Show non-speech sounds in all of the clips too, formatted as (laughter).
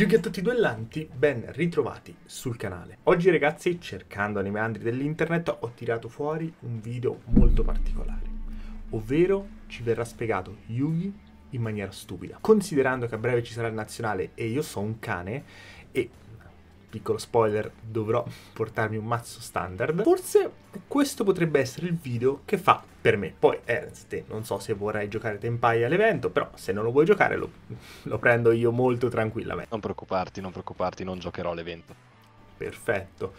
Yugi a tutti i duellanti, ben ritrovati sul canale. Oggi ragazzi, cercando nei meandri dell'internet, ho tirato fuori un video molto particolare, ovvero ci verrà spiegato Yugi in maniera stupida. Considerando che a breve ci sarà il nazionale e io so un cane e piccolo spoiler, dovrò portarmi un mazzo standard. Forse questo potrebbe essere il video che fa per me. Poi, Ernst, eh, te non so se vorrai giocare Tempai all'evento, però se non lo vuoi giocare lo, lo prendo io molto tranquillamente. Non preoccuparti, non preoccuparti, non giocherò all'evento. Perfetto.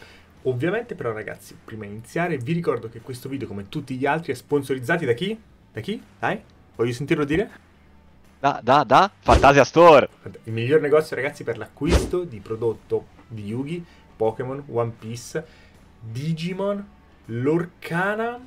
Ovviamente però ragazzi, prima di iniziare vi ricordo che questo video come tutti gli altri è sponsorizzato da chi? Da chi? Dai? Voglio sentirlo dire? Da, da, da Fantasia Store! Il miglior negozio ragazzi per l'acquisto di prodotto di Yugi, Pokémon, One Piece, Digimon, Lorcana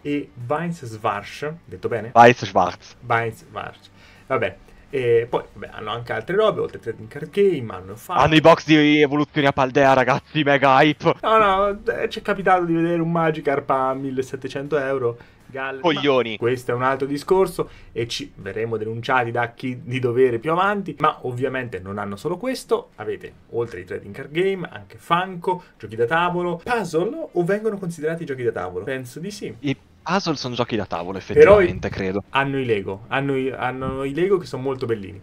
e Vines Svarsh, detto bene? Vines Schwarz. Vines Svarsh, vabbè. E poi vabbè, hanno anche altre robe, oltre a Trading Card Game, hanno fatto... Hanno i box di evoluzioni a Paldea, ragazzi, mega hype! No, no, eh, ci è capitato di vedere un Magikarp a 1700 euro Galli. Coglioni. Questo è un altro discorso e ci verremo denunciati da chi di dovere più avanti, ma ovviamente non hanno solo questo, avete oltre i trading card game anche Funko, giochi da tavolo, puzzle o vengono considerati giochi da tavolo? Penso di sì. I puzzle sono giochi da tavolo effettivamente, Però credo. Hanno i Lego, hanno i, hanno i Lego che sono molto bellini.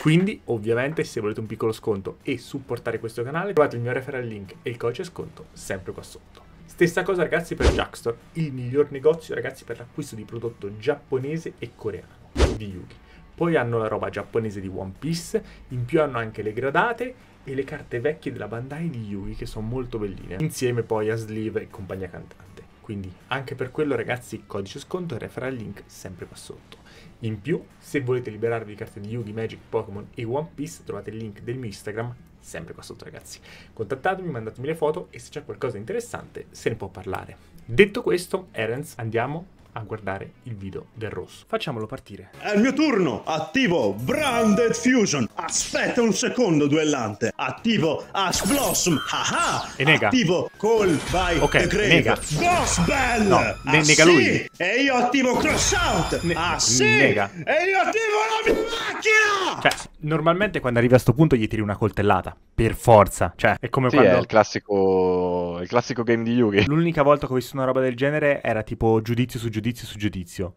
Quindi, ovviamente, se volete un piccolo sconto e supportare questo canale, trovate il mio referral link e il codice sconto sempre qua sotto. Stessa cosa ragazzi per Jackstore, il mm. miglior negozio ragazzi per l'acquisto di prodotto giapponese e coreano di Yugi. Poi hanno la roba giapponese di One Piece, in più hanno anche le gradate e le carte vecchie della Bandai di Yugi che sono molto belline, insieme poi a Sleeve e compagnia cantante. Quindi anche per quello ragazzi codice sconto e referral link sempre qua sotto. In più, se volete liberarvi di carte di Yugi, Magic, Pokémon e One Piece trovate il link del mio Instagram sempre qua sotto ragazzi. Contattatemi, mandatemi le foto e se c'è qualcosa di interessante se ne può parlare. Detto questo, Erens, andiamo a guardare il video del rosso. Facciamolo partire. È il mio turno! Attivo Branded Fusion! Aspetta un secondo, duellante! Attivo Ash Blossom! Aha! Ah. E nega. Attivo Call by okay, the Nega. Ghost Bell! No, ah, ne nega sì. lui! E io attivo Cross Out! Ne ah sì! Nega. E io attivo la mia macchina! Cioè, normalmente quando arrivi a sto punto gli tiri una coltellata. Per forza. Cioè, è come sì, quando... è il classico... il classico game di Yugi. L'unica volta che ho visto una roba del genere era tipo giudizio su giudizio giudizio su giudizio.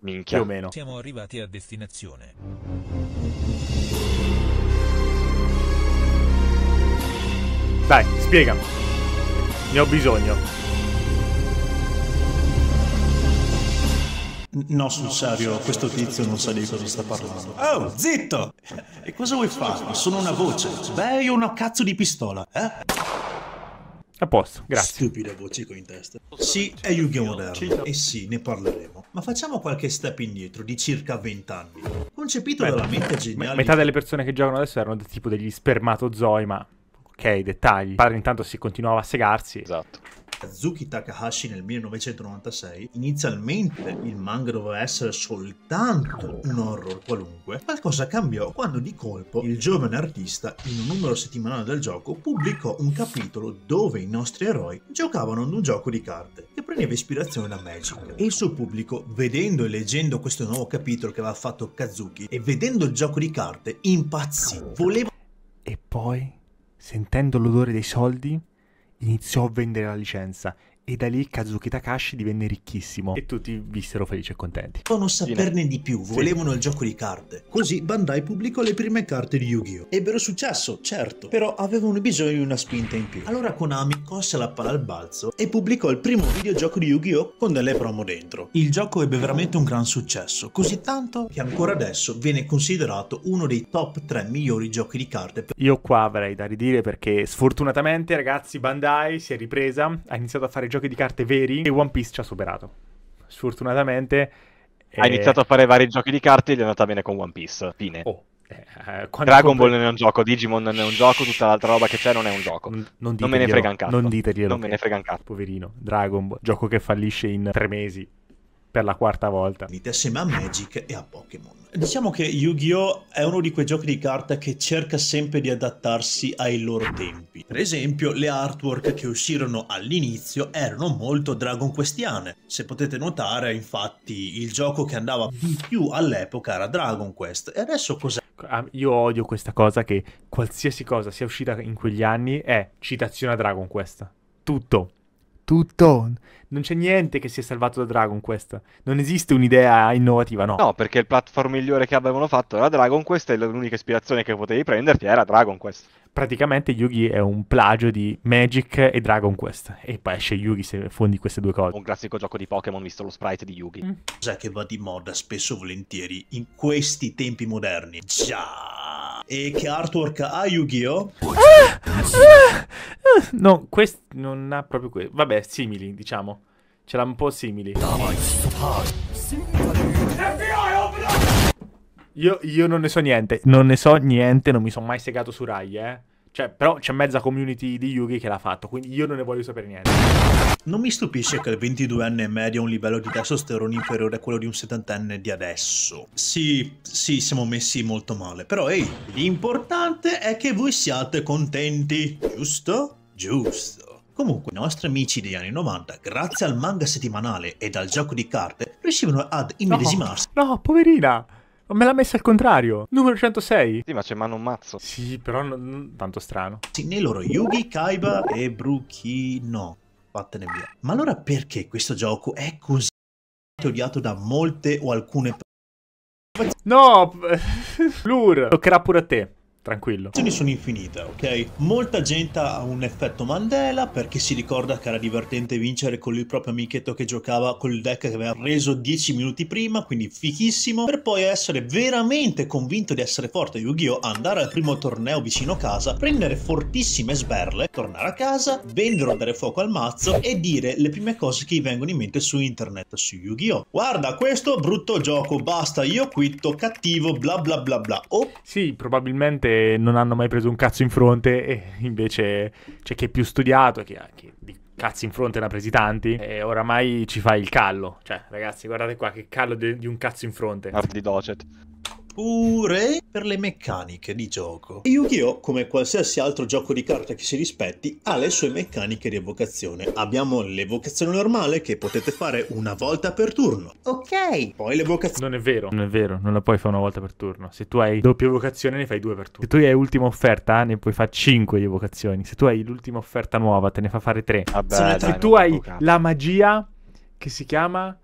Minchia. Più o meno. Siamo arrivati a destinazione. Dai, spiegami. Ne ho bisogno. No, sul serio, questo tizio non sa di cosa sta parlando. Oh, zitto! E cosa vuoi fare? Sono una voce. Beh, io ho una cazzo di pistola, eh? A posto, grazie. Stupida voce che in testa. Sì, è Yu-Gi-Oh! Moderno, e sì, ne parleremo. Ma facciamo qualche step indietro di circa 20 anni. Concepito Beh, dalla mente geniale... Metà delle persone che giocano adesso erano tipo degli spermatozoi, ma... Ok, dettagli. Il padre intanto si continuava a segarsi. Esatto. Kazuki Takahashi nel 1996, inizialmente il manga doveva essere soltanto un horror qualunque, qualcosa cambiò quando di colpo il giovane artista, in un numero settimanale del gioco, pubblicò un capitolo dove i nostri eroi giocavano ad un gioco di carte che prendeva ispirazione da Magic. E il suo pubblico, vedendo e leggendo questo nuovo capitolo che aveva fatto Kazuki e vedendo il gioco di carte, impazzì. Voleva... E poi, sentendo l'odore dei soldi, iniziò a vendere la licenza e da lì Kazuki Takashi divenne ricchissimo e tutti vissero felici e contenti. Volevano saperne di più, volevano sì. il gioco di carte. Così Bandai pubblicò le prime carte di Yu-Gi-Oh! Ebbero successo, certo, però avevano bisogno di una spinta in più. Allora Konami corse la palla al balzo e pubblicò il primo videogioco di Yu-Gi-Oh! con delle promo dentro. Il gioco ebbe veramente un gran successo, così tanto che ancora adesso viene considerato uno dei top 3 migliori giochi di carte. Io qua avrei da ridire perché sfortunatamente ragazzi Bandai si è ripresa, ha iniziato a fare giochi di carte veri e One Piece ci ha superato. Sfortunatamente... Ha eh, iniziato a fare vari giochi di carte e gli è andata bene con One Piece. Fine. Oh. Eh, eh Dragon Ball non è un gioco, Digimon non è un gioco, tutta l'altra roba che c'è non è un gioco. Non, non, me ne frega un cazzo. Non diteglielo. Non me ne frega un cazzo. Poverino, Dragon Ball, gioco che fallisce in tre mesi per la quarta volta. Assieme a Magic e a Pokémon. Diciamo che Yu-Gi-Oh! è uno di quei giochi di carta che cerca sempre di adattarsi ai loro tempi. Per esempio, le artwork che uscirono all'inizio erano molto Dragon Questiane. Se potete notare, infatti, il gioco che andava di più all'epoca era Dragon Quest. E adesso cos'è? Ah, io odio questa cosa che qualsiasi cosa sia uscita in quegli anni è citazione a Dragon Quest. Tutto tutto. Non c'è niente che sia salvato da Dragon Quest. Non esiste un'idea innovativa, no. No, perché il platform migliore che avevano fatto era Dragon Quest e l'unica ispirazione che potevi prenderti era Dragon Quest. Praticamente Yugi è un plagio di Magic e Dragon Quest. E poi esce Yugi se fondi queste due cose. Un classico gioco di Pokémon visto lo sprite di Yugi. Mm. Cosa mm. che va di moda spesso e volentieri in questi tempi moderni. Già! E che artwork ha Yu-Gi-Oh? Ah! Ah! Eh, no, questo non ha proprio questo. Vabbè, simili, diciamo. Ce l'ha un po' simili. Io, io, non ne so niente, non ne so niente, non mi sono mai segato su Rai, eh. Cioè, però c'è mezza community di Yugi che l'ha fatto, quindi io non ne voglio sapere niente. Non mi stupisce che il 22enne in media ha un livello di testosterone inferiore a quello di un 70enne di adesso. Sì, sì, siamo messi molto male, però ehi, l'importante è che voi siate contenti, giusto? Giusto. Comunque i nostri amici degli anni 90, grazie al manga settimanale e dal gioco di carte, riuscivano ad immedesimarsi. No, no poverina! Me l'ha messa al contrario. Numero 106. Sì, ma c'è mano un mazzo. Sì, però non... tanto strano. Sì, nei loro Yugi, Kaiba e no. Vattene via. Ma allora perché questo gioco è così odiato da molte o alcune persone? No, (laughs) Lur, toccherà pure a te tranquillo. Ce sono infinite, ok? Molta gente ha un effetto Mandela perché si ricorda che era divertente vincere con il proprio amichetto che giocava col deck che aveva reso 10 minuti prima, quindi fichissimo, per poi essere veramente convinto di essere forte a Yu-Gi-Oh! andare al primo torneo vicino casa, prendere fortissime sberle, tornare a casa, vendere o dare fuoco al mazzo e dire le prime cose che gli vengono in mente su internet su Yu-Gi-Oh! Guarda, questo brutto gioco, basta, io quitto, cattivo, bla bla bla bla. Oh. Sì, probabilmente non hanno mai preso un cazzo in fronte e invece c'è chi è più studiato, chi, chi di cazzi in fronte ne ha presi tanti e oramai ci fa il callo. Cioè, ragazzi, guardate qua che callo di, di un cazzo in fronte. Di Docet oppure per le meccaniche di gioco. E Yu-Gi-Oh, come qualsiasi altro gioco di carta che si rispetti, ha le sue meccaniche di evocazione. Abbiamo l'evocazione normale che potete fare una volta per turno. Ok. Poi l'evocazione... Non è vero, non è vero, non la puoi fare una volta per turno. Se tu hai doppia evocazione ne fai due per turno. Se tu hai ultima offerta ne puoi fare cinque di evocazioni. Se tu hai l'ultima offerta nuova te ne fa fare tre. Vabbè, Se dai, tu hai la magia che si chiama...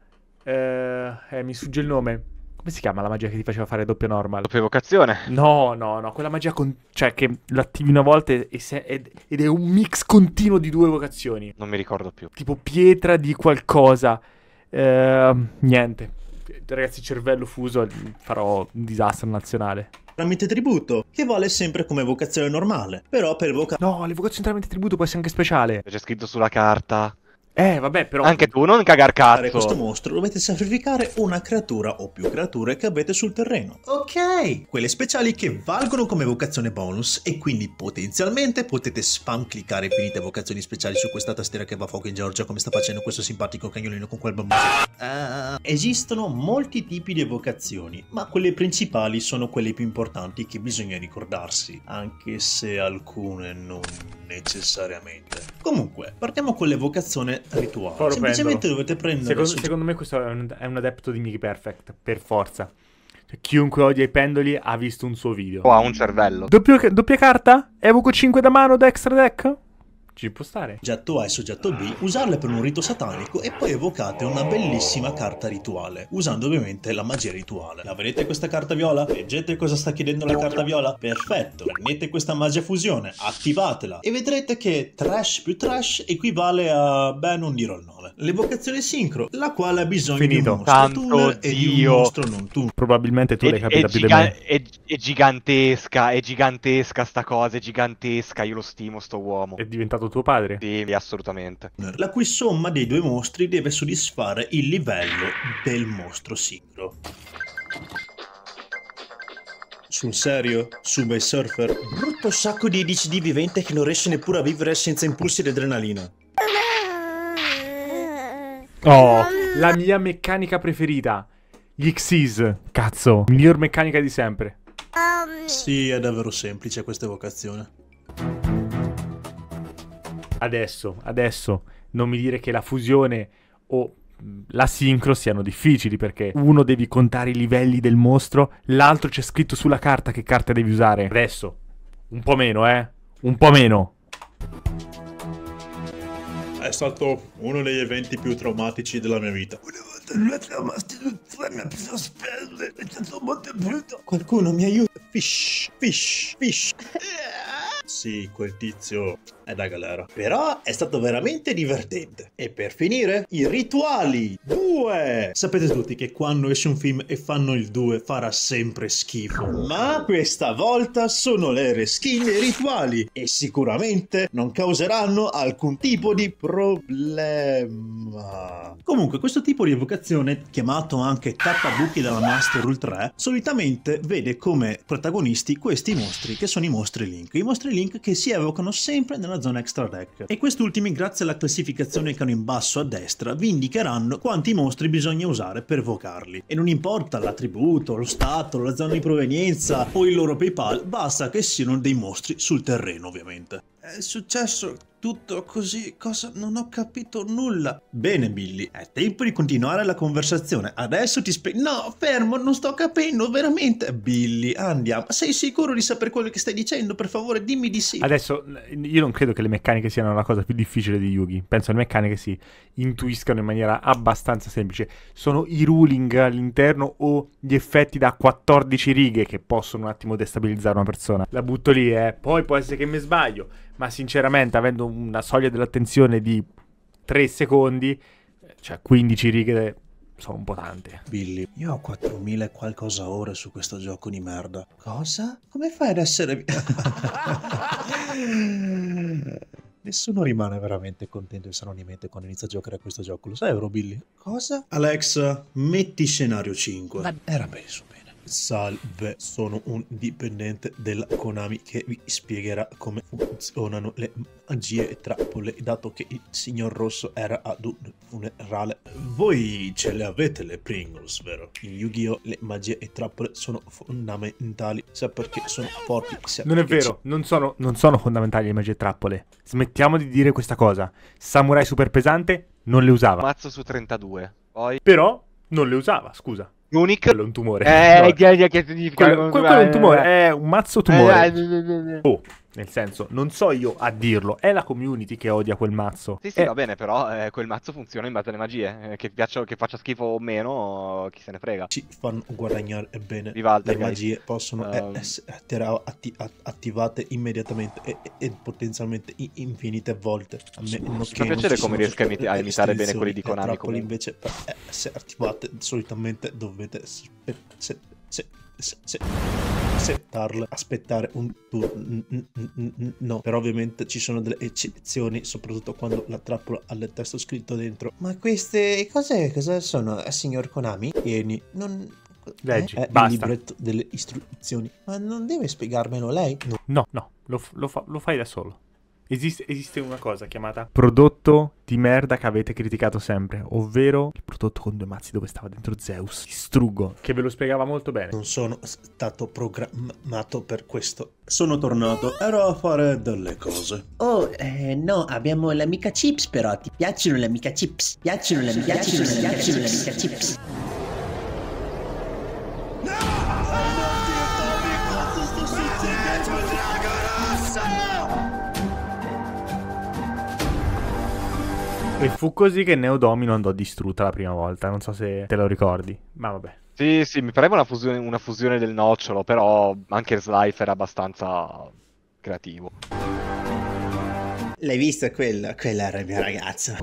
Eh, eh, mi sfugge il nome. Come si chiama la magia che ti faceva fare doppio normal? Doppia evocazione? No, no, no, quella magia con... cioè che l'attivi una volta e se... ed è un mix continuo di due vocazioni. Non mi ricordo più. Tipo pietra di qualcosa. Ehm, niente. Ragazzi, cervello fuso, farò un disastro nazionale. Tramite tributo, che vale sempre come vocazione normale, però per vocazione... No, le vocazioni tramite tributo può essere anche speciale. C'è scritto sulla carta. Eh, vabbè, però. Anche tu, non cagar cazzo. Questo mostro dovete sacrificare una creatura o più creature che avete sul terreno. Ok! Quelle speciali che valgono come vocazione bonus e quindi potenzialmente potete spam cliccare finite vocazioni speciali su questa tastiera che va a fuoco in Georgia come sta facendo questo simpatico cagnolino con quel bambino. Uh, esistono molti tipi di vocazioni, ma quelle principali sono quelle più importanti che bisogna ricordarsi, anche se alcune non necessariamente. Comunque, partiamo con l'evocazione rituale. Foro Semplicemente pendolo. dovete prendere. Secondo, su... secondo me, questo è un, è un adepto di Mickey Perfect, per forza. Cioè, chiunque odia i pendoli ha visto un suo video. O oh, ha un cervello. Doppio, doppia carta? Evoco 5 da mano da extra deck? Ci può stare. Oggetto A e soggetto B, usarle per un rito satanico e poi evocate una bellissima carta rituale, usando ovviamente la magia rituale. La vedete questa carta viola? Leggete cosa sta chiedendo la carta viola? Perfetto, prendete questa magia fusione, attivatela e vedrete che trash più trash equivale a... beh non dirò il nome. L'evocazione sincro, la quale ha bisogno Finito. di un Tanto e di un mostro non tu. Probabilmente tu l'hai capita è più giga- è, è gigantesca, è gigantesca sta cosa, è gigantesca, io lo stimo sto uomo. È diventato tuo padre? Sì, assolutamente. La cui somma dei due mostri deve soddisfare il livello del mostro singolo. Sul serio? Subway Surfer? Brutto sacco di DCD vivente che non riesce neppure a vivere senza impulsi di adrenalina. Oh, la mia meccanica preferita. Gli Xyz. Cazzo, miglior meccanica di sempre. Sì, è davvero semplice questa evocazione. Adesso, adesso non mi dire che la fusione o mm, la sincro siano difficili perché uno devi contare i livelli del mostro, l'altro c'è scritto sulla carta che carta devi usare. Adesso, un po' meno, eh? Un po' meno. È stato uno degli eventi più traumatici della mia vita. Una volta lui ha tutta la mia preso spelle e stato molto brutto. Qualcuno mi aiuta. Fish, fish, fish. Sì, quel tizio è da galera. Però è stato veramente divertente. E per finire, i rituali 2. Sapete tutti che quando esce un film e fanno il 2 farà sempre schifo. Ma questa volta sono le reskin dei rituali e sicuramente non causeranno alcun tipo di problema. Comunque, questo tipo di evocazione, chiamato anche tappabuchi dalla Master Rule 3, solitamente vede come protagonisti questi mostri, che sono i mostri Link. I mostri Link che si evocano sempre nella zona extra deck. E quest'ultimi, grazie alla classificazione che hanno in basso a destra, vi indicheranno quanti mostri bisogna usare per evocarli. E non importa l'attributo, lo stato, la zona di provenienza o il loro PayPal, basta che siano dei mostri sul terreno, ovviamente. È successo tutto così, cosa? Non ho capito nulla. Bene, Billy, è tempo di continuare la conversazione. Adesso ti spiego. No, fermo, non sto capendo, veramente. Billy, andiamo. Sei sicuro di sapere quello che stai dicendo? Per favore, dimmi di sì. Adesso, io non credo che le meccaniche siano la cosa più difficile di Yugi. Penso che le meccaniche si intuiscano in maniera abbastanza semplice. Sono i ruling all'interno o gli effetti da 14 righe che possono un attimo destabilizzare una persona. La butto lì, eh. Poi può essere che mi sbaglio ma sinceramente avendo una soglia dell'attenzione di 3 secondi, cioè 15 righe sono un po' tante. Billy, io ho 4000 qualcosa ore su questo gioco di merda. Cosa? Come fai ad essere... (laughs) Nessuno rimane veramente contento e estremamente quando inizia a giocare a questo gioco, lo sai, Robilly? Cosa? Alex, metti scenario 5. Ma... Era messo bene. Salve, sono un dipendente della Konami che vi spiegherà come funzionano le magie e trappole, dato che il signor Rosso era ad un funerale. Voi ce le avete le Pringles, vero? In Yu-Gi-Oh! le magie e trappole sono fondamentali, sia perché sono forti, sia Non è vero, non sono, non sono fondamentali le magie e trappole. Smettiamo di dire questa cosa. Samurai super pesante non le usava. Mazzo su 32. Poi... Però non le usava, scusa. Unic. Quello è un tumore. Eh, no. che, che significa? Quello, è un tumore, eh. è un mazzo tumore. Eh, oh, nel senso, non so io a dirlo, è la community che odia quel mazzo. Sì, sì, è... Eh. va bene, però eh, quel mazzo funziona in base alle magie. Eh, che, piaccia, che, faccia schifo o meno, chi se ne frega. Ci fanno guadagnare bene. le magie possono um... essere atti attivate immediatamente e, e potenzialmente infinite volte. A me non mi Fa piacere come riesca a imitare bene quelli di eh, Konami. Quelli invece, se attivate, solitamente dovete... Se, se, se, se accettarle, aspettare un turno. No, però ovviamente ci sono delle eccezioni, soprattutto quando la trappola ha il testo scritto dentro. Ma queste cose cosa sono, eh, signor Konami? Vieni, non... Leggi, eh, basta. il libretto delle istruzioni. Ma non deve spiegarmelo lei? No, no, no lo, lo, fa, lo fai da solo. Esiste, esiste, una cosa chiamata prodotto di merda che avete criticato sempre, ovvero il prodotto con due mazzi dove stava dentro Zeus, distruggo, che ve lo spiegava molto bene. Non sono stato programmato per questo. Sono tornato, ero a fare delle cose. Oh, eh, no, abbiamo l'amica chips però, ti piacciono le l'amica chips? Piacciono le l'amica chips? Piacciono l'amica chips? Piacciono l'amica chips? E fu così che Neo Domino andò distrutta la prima volta, non so se te lo ricordi, ma vabbè. Sì, sì, mi pareva una fusione, una fusione del nocciolo, però anche Slife era abbastanza creativo. L'hai visto quella? Quella era il mio ragazzo.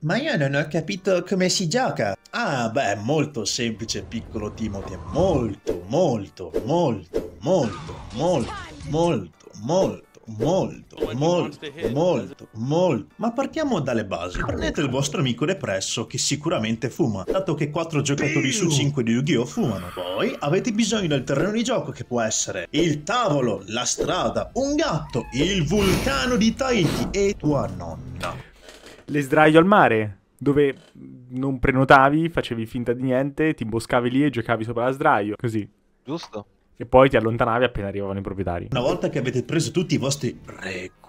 Ma io non ho capito come si gioca. Ah, beh, molto semplice, piccolo Timothy. Molto, molto, molto, molto, molto, molto, molto molto, molto, molto, molto. Ma partiamo dalle basi. Prendete il vostro amico depresso che sicuramente fuma, dato che 4 giocatori su 5 di Yu-Gi-Oh! fumano. Poi avete bisogno del terreno di gioco che può essere il tavolo, la strada, un gatto, il vulcano di Tahiti e tua nonna. Le sdraio al mare dove non prenotavi, facevi finta di niente, ti imboscavi lì e giocavi sopra la sdraio, così. Giusto e poi ti allontanavi appena arrivavano i proprietari. Una volta che avete preso tutti i vostri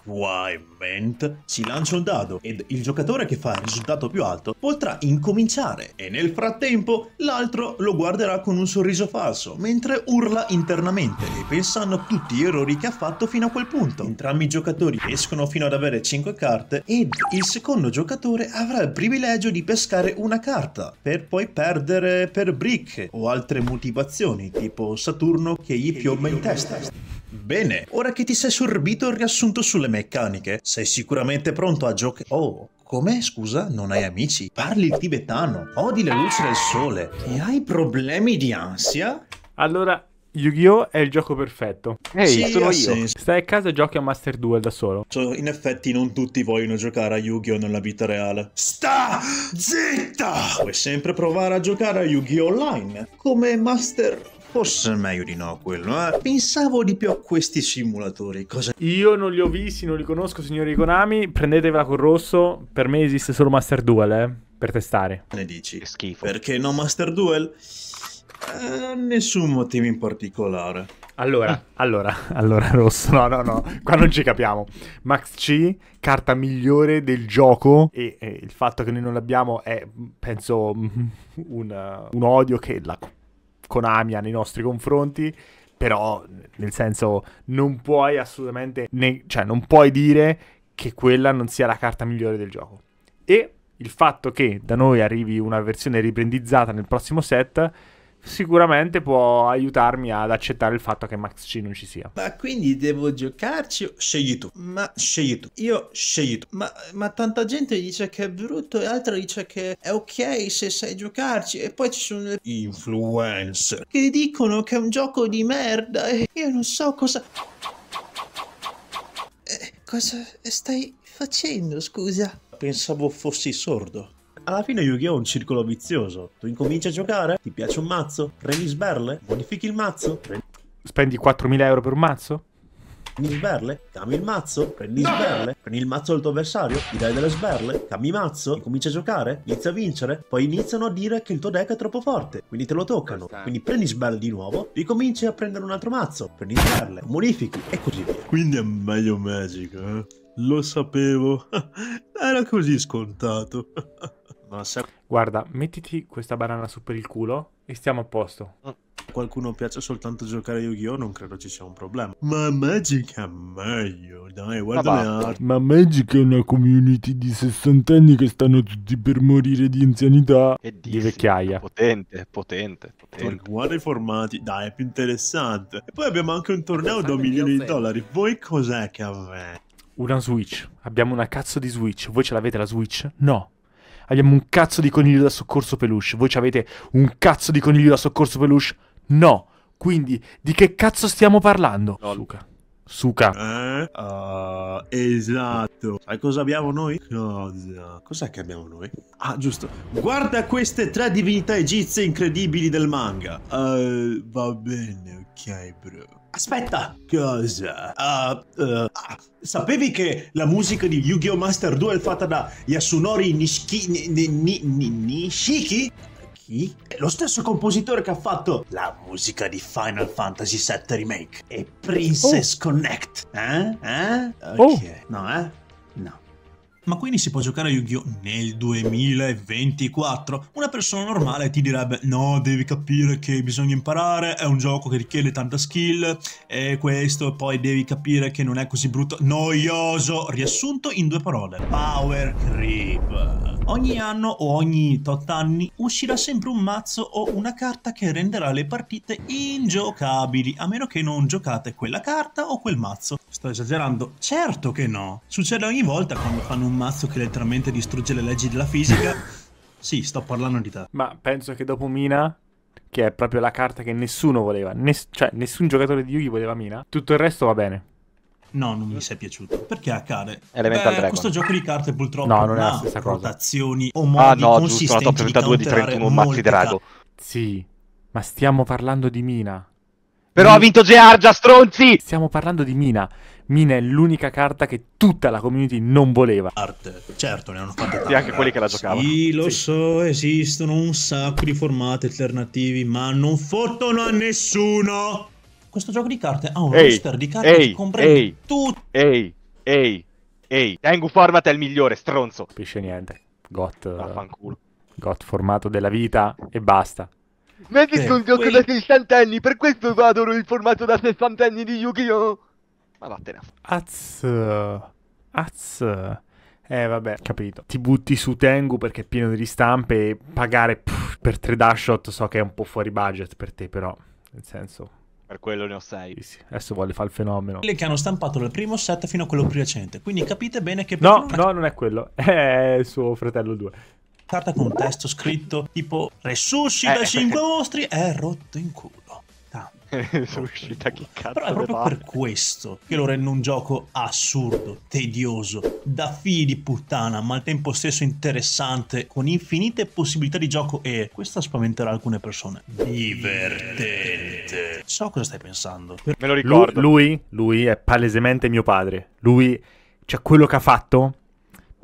requirement, si lancia un dado ed il giocatore che fa il risultato più alto potrà incominciare e nel frattempo l'altro lo guarderà con un sorriso falso mentre urla internamente e pensano a tutti gli errori che ha fatto fino a quel punto. Entrambi i giocatori escono fino ad avere 5 carte ed il secondo giocatore avrà il privilegio di pescare una carta per poi perdere per brick o altre motivazioni tipo Saturno che gli piomba in testa. Bene, ora che ti sei sorbito il riassunto sulle meccaniche, sei sicuramente pronto a giocare... Oh, come? Scusa, non hai amici? Parli il tibetano, odi le luci del sole e hai problemi di ansia? Allora, Yu-Gi-Oh! è il gioco perfetto. Ehi, sì, sono io. Senso. Stai a casa e giochi a Master Duel da solo. Cioè, in effetti non tutti vogliono giocare a Yu-Gi-Oh! nella vita reale. Sta zitta! Puoi sempre provare a giocare a Yu-Gi-Oh! online come Master Forse è meglio di no quello, eh. Pensavo di più a questi simulatori, cosa... Io non li ho visti, non li conosco, signori Konami. Prendetevela col rosso. Per me esiste solo Master Duel, eh. Per testare. Ne dici? Che schifo. Perché no Master Duel? Eh, nessun motivo in particolare. Allora, (laughs) allora, allora, Rosso, no, no, no, qua non ci capiamo. Max C, carta migliore del gioco e, e il fatto che noi non l'abbiamo è, penso, (laughs) un, un odio che la Konami ha nei nostri confronti. Però, nel senso, non puoi assolutamente, ne- cioè, non puoi dire che quella non sia la carta migliore del gioco. E il fatto che da noi arrivi una versione riprendizzata nel prossimo set sicuramente può aiutarmi ad accettare il fatto che Max C non ci sia. Ma quindi devo giocarci? Scegli tu, ma scegli tu, io scegli tu. Ma, ma tanta gente dice che è brutto e altra dice che è ok se sai giocarci e poi ci sono le influencer che dicono che è un gioco di merda e io non so cosa... Eh, cosa stai facendo, scusa? Pensavo fossi sordo. Alla fine Yu-Gi-Oh! è un circolo vizioso. Tu incominci a giocare, ti piace un mazzo, prendi sberle, bonifichi il mazzo, prendi... Spendi 4.000 euro per un mazzo? prendi sberle, cambi il mazzo, prendi no! sberle, prendi il mazzo del tuo avversario, gli dai delle sberle, cambi mazzo, cominci a giocare, inizia a vincere, poi iniziano a dire che il tuo deck è troppo forte, quindi te lo toccano. Quindi prendi sberle di nuovo, ricominci a prendere un altro mazzo, prendi sberle, modifichi e così via. Quindi è meglio Magic, eh? Lo sapevo, (laughs) era così scontato. (laughs) Buonasera. Guarda, mettiti questa banana su per il culo e stiamo a posto. Ah, qualcuno piace soltanto giocare a Yu-Gi-Oh! Non credo ci sia un problema. Ma Magic è meglio, dai, guarda ma le arti. Ma Magic è una community di 60 anni che stanno tutti per morire di anzianità. E di, di vecchiaia. Potente, potente, potente. Guarda i formati, dai, è più interessante. E poi abbiamo anche un torneo da un milione di dollari. Voi cos'è che avete? Una Switch. Abbiamo una cazzo di Switch. Voi ce l'avete la Switch? No abbiamo un cazzo di coniglio da soccorso peluche. Voi ci avete un cazzo di coniglio da soccorso peluche? No. Quindi, di che cazzo stiamo parlando? No. Luca. Suka. Eh? Uh, esatto. Sai cosa abbiamo noi? Cosa? Cos'è che abbiamo noi? Ah, giusto. Guarda queste tre divinità egizie incredibili del manga. Uh, va bene, ok, bro. Aspetta, cosa? Uh, uh, ah, sapevi che la musica di Yu-Gi-Oh! Master 2 è fatta da Yasunori Nishiki, ni, ni, ni, Nishiki? Chi? È lo stesso compositore che ha fatto la musica di Final Fantasy VII Remake e Princess oh. Connect. Eh? Eh? Oh. Ok. Oh. No, eh? No. Ma quindi si può giocare a Yu-Gi-Oh! nel 2024? Una persona normale ti direbbe no, devi capire che bisogna imparare, è un gioco che richiede tanta skill, e questo, poi devi capire che non è così brutto, noioso, riassunto in due parole, power creep. Ogni anno o ogni tot anni uscirà sempre un mazzo o una carta che renderà le partite ingiocabili, a meno che non giocate quella carta o quel mazzo. Sto esagerando? Certo che no! Succede ogni volta quando fanno un mazzo che letteralmente distrugge le leggi della fisica. (laughs) sì, sto parlando di te. Ma penso che dopo Mina, che è proprio la carta che nessuno voleva, ness- cioè nessun giocatore di Yugi voleva Mina, tutto il resto va bene. No, non mi sei piaciuto. Perché accade? Elemental Beh, Dragon. Questo gioco di carte purtroppo no, non è la stessa cosa. o ah, modi ah, no, consistenti giusto, una top 32 di, di 31 mazzi drago. Car- sì, ma stiamo parlando di Mina. Però ha vinto Geargia, stronzi! Stiamo parlando di Mina. Mina è l'unica carta che tutta la community non voleva. Art, certo, ne hanno fatte tante. Sì, anche quelli che la giocavano. Sì, lo sì. so, esistono un sacco di formati alternativi, ma non fottono a nessuno. Questo gioco di carte ha un ehi, roster di carte ehi, che comprende tutto. Ehi, ehi, ehi, Tengu Format è il migliore, stronzo. Capisce niente. Got, eh, Vaffanculo. got formato della vita e basta. Metti eh, un gioco quel... da 60 anni, per questo adoro il formato da 60 anni di Yu-Gi-Oh! Ma ah, vattene. Az. Az. Eh vabbè, capito. Ti butti su Tengu perché è pieno di ristampe e pagare pff, per 3 dashot so che è un po' fuori budget per te, però nel senso per quello ne ho 6. Sì, sì. Adesso vuole fare il fenomeno. Quelli che hanno stampato dal primo set fino a quello più recente. Quindi capite bene che... No, una... no, non è quello. (laughs) È il suo fratello 2. Carta con testo scritto tipo Resuscita eh, 5 eh, perché... mostri è rotto in culo. (laughs) sono uscita che cazzo però è proprio per questo che lo rende un gioco assurdo tedioso da figli di puttana ma al tempo stesso interessante con infinite possibilità di gioco e questa spaventerà alcune persone divertente so cosa stai pensando me lo ricordo lui lui, lui è palesemente mio padre lui cioè quello che ha fatto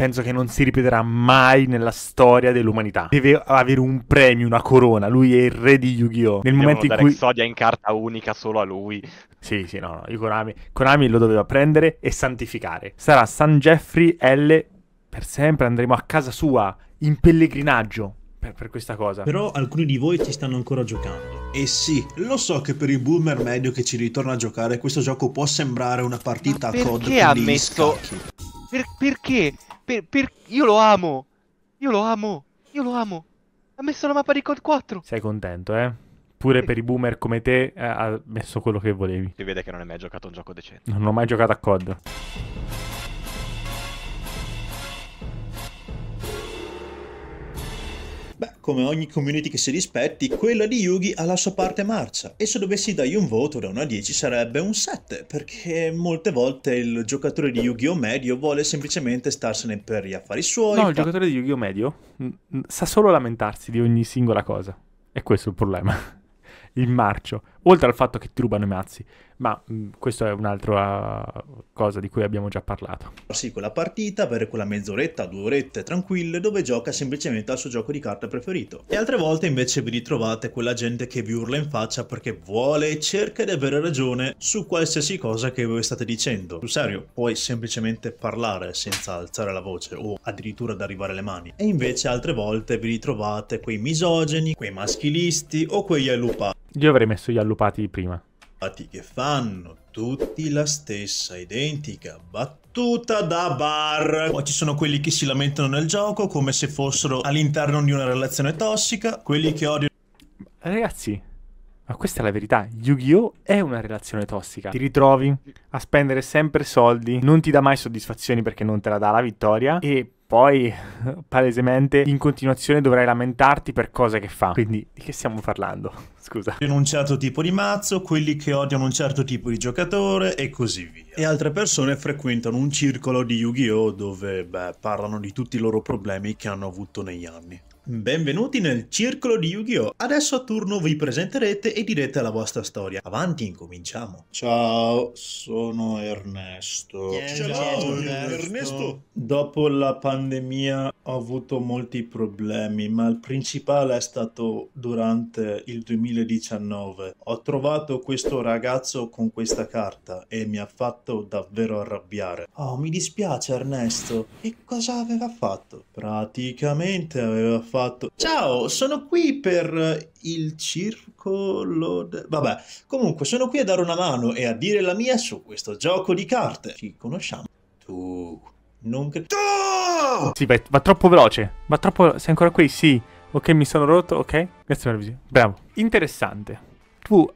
penso che non si ripeterà mai nella storia dell'umanità. Deve avere un premio, una corona. Lui è il re di Yu-Gi-Oh! Nel momento in cui. Sodia in carta unica solo a lui. Sì, sì, no, no. Konami, Konami lo doveva prendere e santificare. Sarà San Jeffrey L. Per sempre andremo a casa sua in pellegrinaggio. Per, per, questa cosa. Però alcuni di voi ci stanno ancora giocando. E eh sì, lo so che per il boomer medio che ci ritorna a giocare questo gioco può sembrare una partita a COD. Perché ha messo... Scacchi. Per, perché? Per, per, io lo amo. Io lo amo. Io lo amo. Ha messo la mappa di Code 4. Sei contento, eh? Pure per i boomer come te eh, ha messo quello che volevi. Si vede che non hai mai giocato un gioco decente. Non ho mai giocato a COD. come ogni community che si rispetti, quella di Yugi ha la sua parte marcia e se dovessi dargli un voto da 1 a 10 sarebbe un 7, perché molte volte il giocatore di Yu-Gi-Oh! medio vuole semplicemente starsene per gli affari suoi. No, fa... il giocatore di Yu-Gi-Oh! medio sa solo lamentarsi di ogni singola cosa. E questo è il problema. (laughs) il marcio, oltre al fatto che ti rubano i mazzi ma mm, questa è un'altra cosa di cui abbiamo già parlato. Sì, quella partita, avere quella mezz'oretta, due orette tranquille dove gioca semplicemente al suo gioco di carte preferito. E altre volte invece vi ritrovate quella gente che vi urla in faccia perché vuole e cerca di avere ragione su qualsiasi cosa che voi state dicendo. Sul serio, puoi semplicemente parlare senza alzare la voce o addirittura ad arrivare alle mani. E invece altre volte vi ritrovate quei misogeni, quei maschilisti o quegli allupati. Io avrei messo gli allupati prima infatti che fanno tutti la stessa identica battuta da bar. Poi ci sono quelli che si lamentano nel gioco come se fossero all'interno di una relazione tossica, quelli che odiano... Ragazzi, ma questa è la verità, Yu-Gi-Oh è una relazione tossica. Ti ritrovi a spendere sempre soldi, non ti dà mai soddisfazioni perché non te la dà la vittoria e poi (laughs) palesemente in continuazione dovrai lamentarti per cose che fa. Quindi di che stiamo parlando? (laughs) Scusa. In un certo tipo di mazzo, quelli che odiano un certo tipo di giocatore e così via. E altre persone frequentano un circolo di Yu-Gi-Oh! dove beh, parlano di tutti i loro problemi che hanno avuto negli anni. Benvenuti nel circolo di Yu-Gi-Oh! Adesso a turno vi presenterete e direte la vostra storia. Avanti, incominciamo. Ciao, sono Ernesto. Yeah, ciao, ciao Ernesto. Ernesto. Dopo la pandemia ho avuto molti problemi, ma il principale è stato durante il 2019. Ho trovato questo ragazzo con questa carta e mi ha fatto davvero arrabbiare. Oh, mi dispiace Ernesto. Che cosa aveva fatto? Praticamente aveva fatto... Ciao, sono qui per il circolo... De... Vabbè, comunque sono qui a dare una mano e a dire la mia su questo gioco di carte. Ci conosciamo. Tu non credo... Sì, vai, va troppo veloce. Va troppo... Sei ancora qui? Sì. Ok, mi sono rotto. Ok. Grazie per la Bravo. Interessante. Tu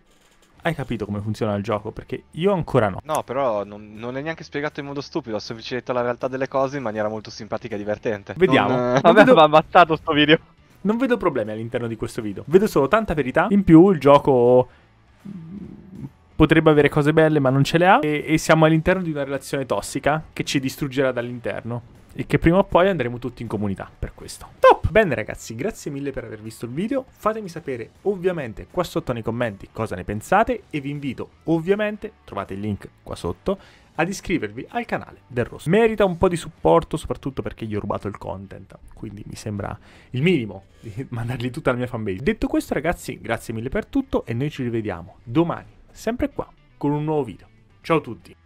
hai capito come funziona il gioco, perché io ancora no. No, però non, non è neanche spiegato in modo stupido, ha detto la realtà delle cose in maniera molto simpatica e divertente. Vediamo. Non, eh, va ammazzato sto video. Non vedo problemi all'interno di questo video, vedo solo tanta verità. In più il gioco potrebbe avere cose belle ma non ce le ha e, e, siamo all'interno di una relazione tossica che ci distruggerà dall'interno e che prima o poi andremo tutti in comunità per questo. Top! Bene ragazzi, grazie mille per aver visto il video, fatemi sapere ovviamente qua sotto nei commenti cosa ne pensate e vi invito ovviamente, trovate il link qua sotto, ad iscrivervi al canale del Rosso. Merita un po' di supporto, soprattutto perché gli ho rubato il content, quindi mi sembra il minimo di (laughs) mandargli tutta la mia fanbase. Detto questo ragazzi, grazie mille per tutto e noi ci rivediamo domani sempre qua, con un nuovo video. Ciao a tutti!